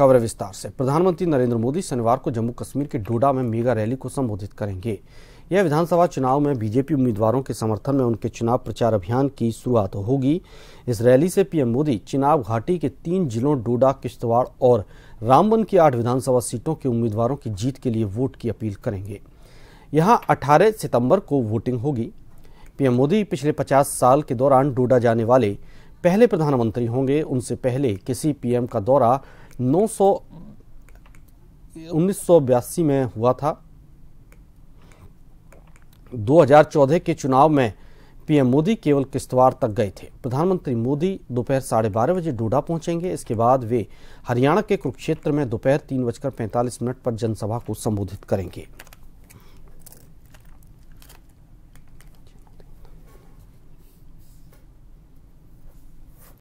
खबर विस्तार से प्रधानमंत्री नरेंद्र मोदी शनिवार को जम्मू कश्मीर के डोडा में मेगा रैली को संबोधित करेंगे यह विधानसभा चुनाव में बीजेपी उम्मीदवारों के समर्थन में उनके चुनाव प्रचार अभियान की शुरुआत होगी इस रैली से पीएम मोदी चुनाव घाटी के तीन जिलों डोडा किश्तवाड़ और रामबन की आठ विधानसभा सीटों के उम्मीदवारों की जीत के लिए वोट की अपील करेंगे यहां 18 सितंबर को वोटिंग होगी पीएम मोदी पिछले 50 साल के दौरान डोडा जाने वाले पहले प्रधानमंत्री होंगे उनसे पहले किसी पीएम का दौरा नौ में हुआ था 2014 के चुनाव में पीएम मोदी केवल किश्तवाड़ तक गए थे प्रधानमंत्री मोदी दोपहर साढ़े बारह बजे डोडा पहुंचेंगे इसके बाद वे हरियाणा के कुरुक्षेत्र में दोपहर तीन बजकर पैंतालीस मिनट पर जनसभा को संबोधित करेंगे